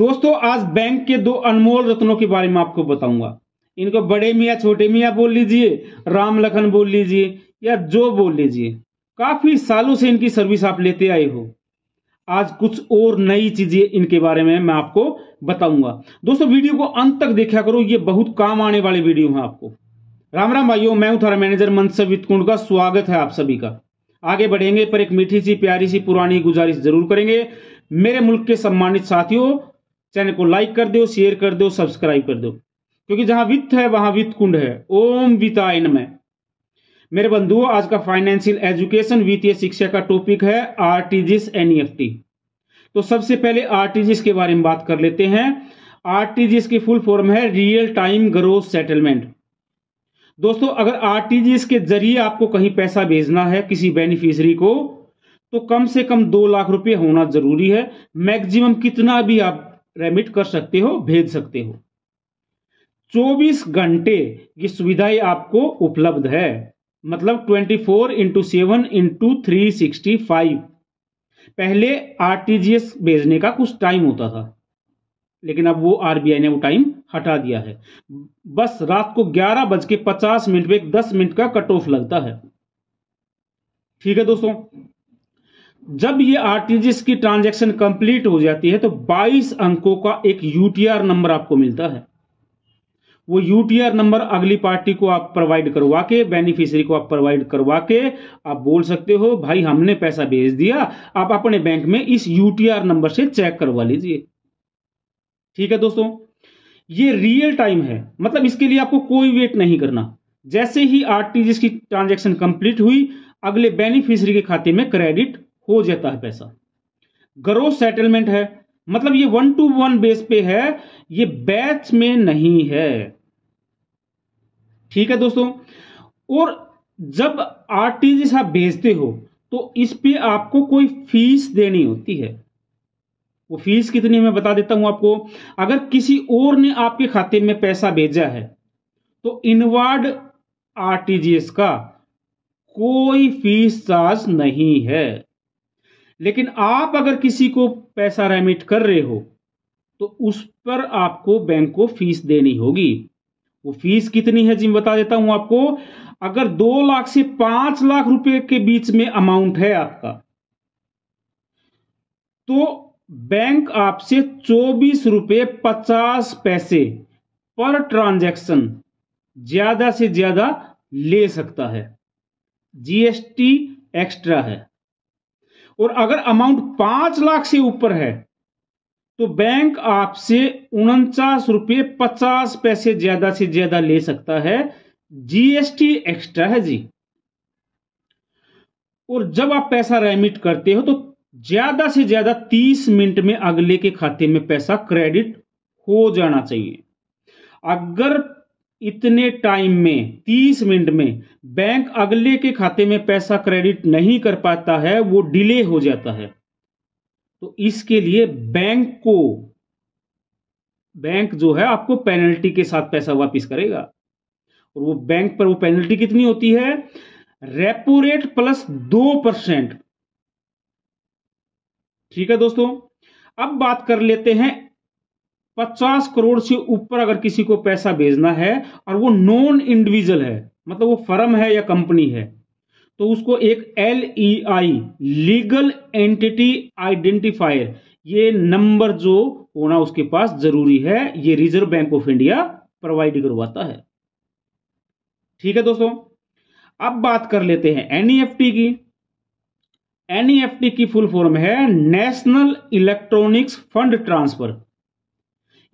दोस्तों आज बैंक के दो अनमोल रत्नों के बारे में आपको बताऊंगा इनको बड़े मियाँ छोटे मियाँ बोल लीजिए राम लखन बोल लीजिए या जो बोल लीजिए काफी सालों से इनकी सर्विस आप लेते आए हो आज कुछ और नई चीजें इनके बारे में मैं आपको बताऊंगा दोस्तों वीडियो को अंत तक देखा करो ये बहुत काम आने वाले वीडियो है आपको राम राम भाइयों मैं हूं थारा मैनेजर मनसब वितकुंड का स्वागत है आप सभी का आगे बढ़ेंगे पर एक मीठी सी प्यारी सी पुरानी गुजारिश जरूर करेंगे मेरे मुल्क के सम्मानित साथियों चैनल को लाइक कर दो शेयर कर दो सब्सक्राइब कर दो क्योंकि जहां वित्त है वहां वित्त कुंड है ओम विताय में मेरे बंधुओं आज का फाइनेंशियल एजुकेशन वित्तीय शिक्षा का टॉपिक है आरटीजीएस एनईएफटी e तो सबसे पहले आरटीजीएस के बारे में बात कर लेते हैं आरटीजीएस की फुल फॉर्म है रियल टाइम ग्रोथ सेटलमेंट दोस्तों अगर आरटीजीएस के जरिए आपको कहीं पैसा भेजना है किसी बेनिफिशरी को तो कम से कम दो लाख रुपए होना जरूरी है मैक्सिमम कितना भी आप रेमिट कर सकते हो भेज सकते हो 24 घंटे की सुविधाएं आपको उपलब्ध है मतलब 24 four into seven into three sixty five पहले आरटीजीएस भेजने का कुछ टाइम होता था लेकिन अब वो आरबीआई ने वो टाइम हटा दिया है बस रात को ग्यारह बज के पचास मिनट पे दस मिनट का कट ऑफ लगता है ठीक है दोस्तों जब ये आरटीजीएस की ट्रांजैक्शन कंप्लीट हो जाती है तो 22 अंकों का एक यूटीआर नंबर आपको मिलता है वो यूटीआर नंबर अगली पार्टी को आप प्रोवाइड करवा के बेनिफिशियरी को आप प्रोवाइड करवा के आप बोल सकते हो भाई हमने पैसा भेज दिया आप अपने बैंक में इस यूटीआर नंबर से चेक करवा लीजिए ठीक है दोस्तों ये रियल टाइम है मतलब इसके लिए आपको कोई वेट नहीं करना जैसे ही आरटीजीएस की ट्रांजेक्शन कंप्लीट हुई अगले बेनिफिशियरी के खाते में क्रेडिट हो जाता है पैसा ग्रोस सेटलमेंट है मतलब ये वन टू वन बेस पे है ये बैच में नहीं है ठीक है दोस्तों और जब आरटीजीएस आप भेजते हो तो इस पे आपको कोई फीस देनी होती है वो फीस कितनी मैं बता देता हूं आपको अगर किसी और ने आपके खाते में पैसा भेजा है तो इनवर्ड आरटीजीएस का कोई फीस चार्ज नहीं है लेकिन आप अगर किसी को पैसा रेमिट कर रहे हो तो उस पर आपको बैंक को फीस देनी होगी वो फीस कितनी है जी मैं बता देता हूं आपको अगर दो लाख से पांच लाख रुपए के बीच में अमाउंट है आपका तो बैंक आपसे चौबीस रुपए पचास पैसे पर ट्रांजैक्शन ज्यादा से ज्यादा ले सकता है जीएसटी एक्स्ट्रा है और अगर अमाउंट पांच लाख से ऊपर है तो बैंक आपसे उनचास रुपये पचास पैसे ज्यादा से ज्यादा ले सकता है जीएसटी एक्स्ट्रा है जी और जब आप पैसा रेमिट करते हो तो ज्यादा से ज्यादा तीस मिनट में अगले के खाते में पैसा क्रेडिट हो जाना चाहिए अगर इतने टाइम में तीस मिनट में बैंक अगले के खाते में पैसा क्रेडिट नहीं कर पाता है वो डिले हो जाता है तो इसके लिए बैंक को बैंक जो है आपको पेनल्टी के साथ पैसा वापस करेगा और वो बैंक पर वो पेनल्टी कितनी होती है रेपो रेट प्लस दो परसेंट ठीक है दोस्तों अब बात कर लेते हैं पचास करोड़ से ऊपर अगर किसी को पैसा भेजना है और वो नॉन इंडिविजुअल है मतलब वो फर्म है या कंपनी है तो उसको एक L E I legal entity identifier ये नंबर जो होना उसके पास जरूरी है ये reserve bank of India provide करवाता है ठीक है दोस्तों अब बात कर लेते हैं एनईएफटी e की एनईएफटी e की फुल फॉर्म है नेशनल इलेक्ट्रॉनिक्स फंड ट्रांसफर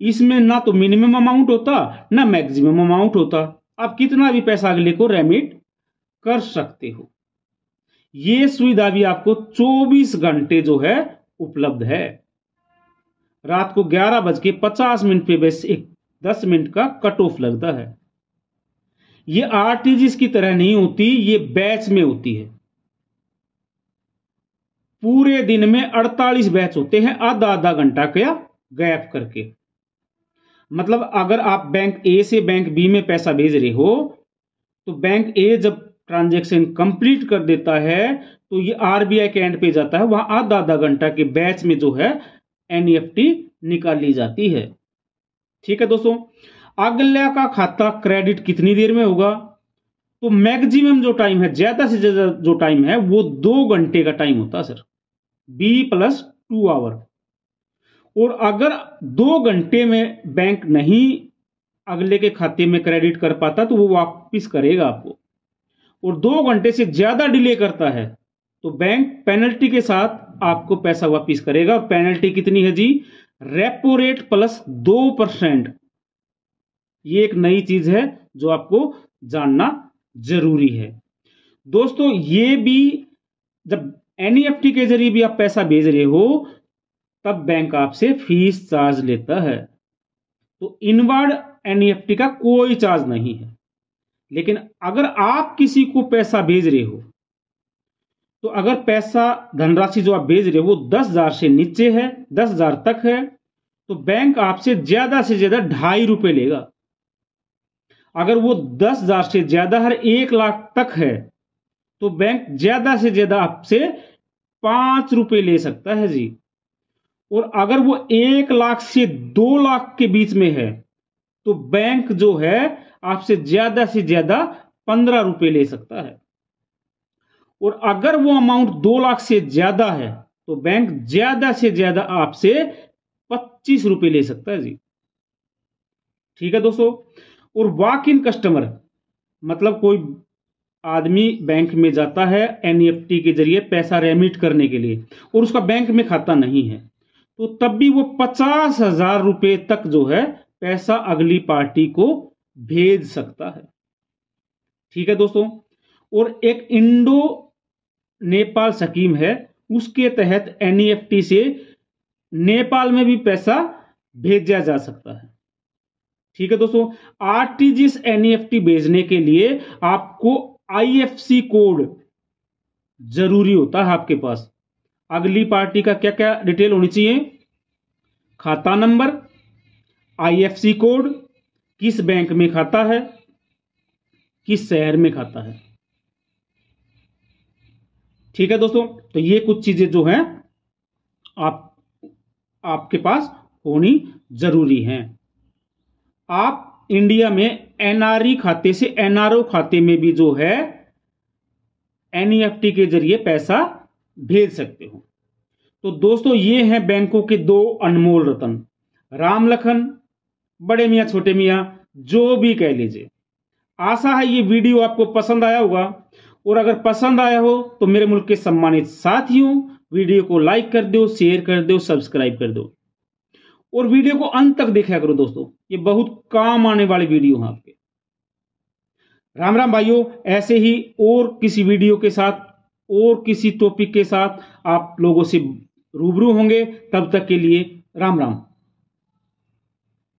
इसमें ना तो मिनिमम अमाउंट होता ना मैक्सिमम अमाउंट होता आप कितना भी पैसा अगले को रेमिट कर सकते हो ये सुविधा भी आपको 24 घंटे जो है उपलब्ध है रात को ग्यारह बज के पचास मिनट पे बस एक दस मिनट का कट ऑफ लगता है ये आरटीजीएस की तरह नहीं होती ये बैच में होती है पूरे दिन में 48 बैच होते हैं आधा आधा घंटा का गैप करके मतलब अगर आप बैंक ए से बैंक बी में पैसा भेज रहे हो तो बैंक ए जब ट्रांजेक्शन कंप्लीट कर देता है तो ये आरबीआई के एंड पे जाता है वहां आधा आधा घंटा के बैच में जो है एनईएफटी e निकाल ली जाती है ठीक है दोस्तों अगला का खाता क्रेडिट कितनी देर में होगा तो मैक्सिमम जो टाइम है ज्यादा से ज्यादा जो टाइम है वो दो घंटे का टाइम होता है sir B plus two hour और अगर दो घंटे में बैंक नहीं अगले के खाते में क्रेडिट कर पाता तो वो वापस करेगा आपको और दो घंटे से ज्यादा डिले करता है तो बैंक पेनल्टी के साथ आपको पैसा वापस करेगा और पेनल्टी कितनी है जी रेपो रेट प्लस दो परसेंट ये एक नई चीज है जो आपको जानना जरूरी है दोस्तों ये भी जब एनईएफटी e के जरिए भी आप पैसा भेज रहे हो तब बैंक आपसे फीस चार्ज लेता है तो इनवर्ड एनईएफटी का कोई चार्ज नहीं है लेकिन अगर आप किसी को पैसा भेज रहे हो तो अगर पैसा धनराशि जो आप भेज रहे हो वो दस हजार से नीचे है दस हजार तक है तो बैंक आपसे ज्यादा से ज्यादा ढाई रुपए लेगा अगर वो दस हजार से ज्यादा हर एक लाख तक है तो बैंक ज्यादा से ज्यादा आपसे पांच रुपए ले सकता है जी और अगर वो एक लाख से दो लाख के बीच में है तो बैंक जो है आपसे ज्यादा से ज्यादा पंद्रह रुपए ले सकता है और अगर वो अमाउंट दो लाख से ज्यादा है तो बैंक ज्यादा से ज्यादा आपसे पच्चीस रुपए ले सकता है जी ठीक है दोस्तों और वॉक इन कस्टमर मतलब कोई आदमी बैंक में जाता है एनईएफटी के जरिए पैसा रेमिट करने के लिए और उसका बैंक में खाता नहीं है तो तब भी वो पचास हजार रुपए तक जो है पैसा अगली पार्टी को भेज सकता है ठीक है दोस्तों और एक इंडो नेपाल स्कीम है उसके तहत एनईएफटी e से नेपाल में भी पैसा भेजा जा सकता है ठीक है दोस्तों आरटीजीएस एनईएफटी e भेजने के लिए आपको आईएफसी कोड जरूरी होता है आपके पास अगली पार्टी का क्या क्या डिटेल होनी चाहिए खाता नंबर आईएफसी कोड किस बैंक में खाता है किस शहर में खाता है ठीक है दोस्तों तो ये कुछ चीजें जो हैं आप आपके पास होनी जरूरी हैं आप इंडिया में एनआरई e खाते से एनआरओ खाते में भी जो है एनईएफटी e के जरिए पैसा भेज सकते हो तो दोस्तों ये हैं बैंकों के दो अनमोल रतन राम बड़े मियाँ छोटे मियाँ जो भी कह लीजिए आशा है ये वीडियो आपको पसंद आया होगा और अगर पसंद आया हो तो मेरे मुल्क के सम्मानित साथियों वीडियो को लाइक कर दो शेयर कर दो सब्सक्राइब कर दो और वीडियो को अंत तक देखा करो दोस्तों ये बहुत काम आने वाले वीडियो हैं आपके राम राम भाइयों ऐसे ही और किसी वीडियो के साथ और किसी टॉपिक के साथ आप लोगों से रूबरू होंगे तब तक के लिए राम राम